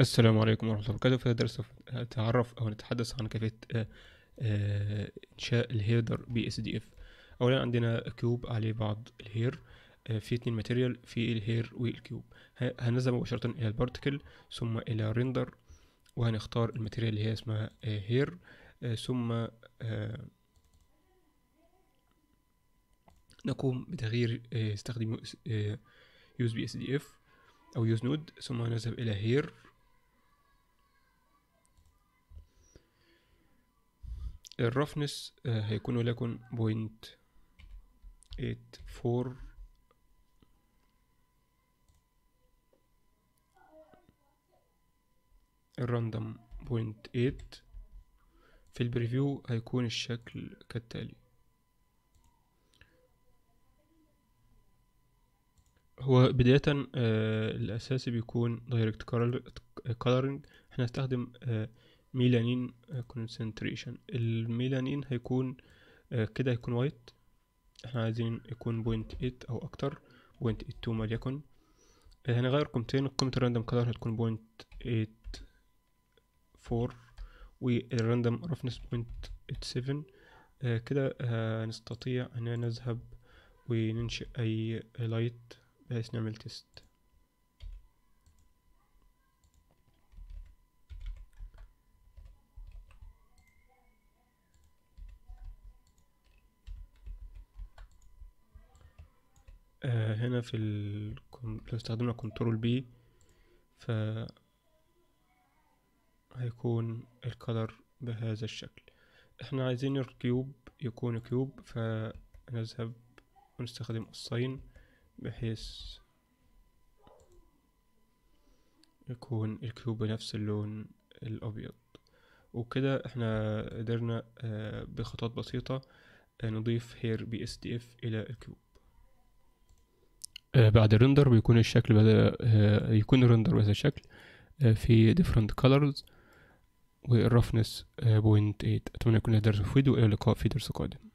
السلام عليكم ورحمة الله وبركاته في هذا الدرس نتعرف أو نتحدث عن كيفية آه، آه، إنشاء الهيدر بي اس دي اف أولا عندنا كيوب عليه بعض الهير آه، في اتنين ماتيريال في الهير والكيوب هننزل مباشرة إلى البارتكل ثم إلى ريندر وهنختار الماتيريال اللي هي اسمها هير ثم نقوم بتغيير استخدم يوز بي اس دي اف أو يوز نود ثم نذهب إلى هير الرفنس آه، هيكون وليكن بوينت ايت فور الراندم بوينت ايت في البريفيو هيكون الشكل كالتالي هو بداية آه الأساسي بيكون دايركت coloring احنا هنستخدم آه ميلانين كونسنتريشن آه، الميلانين هيكون آه، كده هيكون وايت احنا عايزين يكون بوينت ايت او اكتر بوينت تو مليكن آه، هنغير قيمتين قيمة الراندم كلر هتكون بوينت ايت فور والراندم رفنس بوينت ايت سيفن كده هنستطيع اننا نذهب وننشئ اي لايت بحيث نعمل تيست آه هنا في ال... لو استخدمنا كنترول بي ف هيكون الكلر بهذا الشكل احنا عايزين الكيوب يكون كيوب فنذهب ونستخدم الصين بحيث يكون الكيوب بنفس اللون الابيض وكده احنا قدرنا آه، بخطوات بسيطة آه، نضيف هير بي اس دي اف الى الكيوب آه، بعد الرندر بيكون الشكل بدأ آه، يكون الرندر بهذا الشكل آه، في different colors والرفنس بوينت 8 أتمنى يكون الدرس مفيد وإلى اللقاء في درس قادم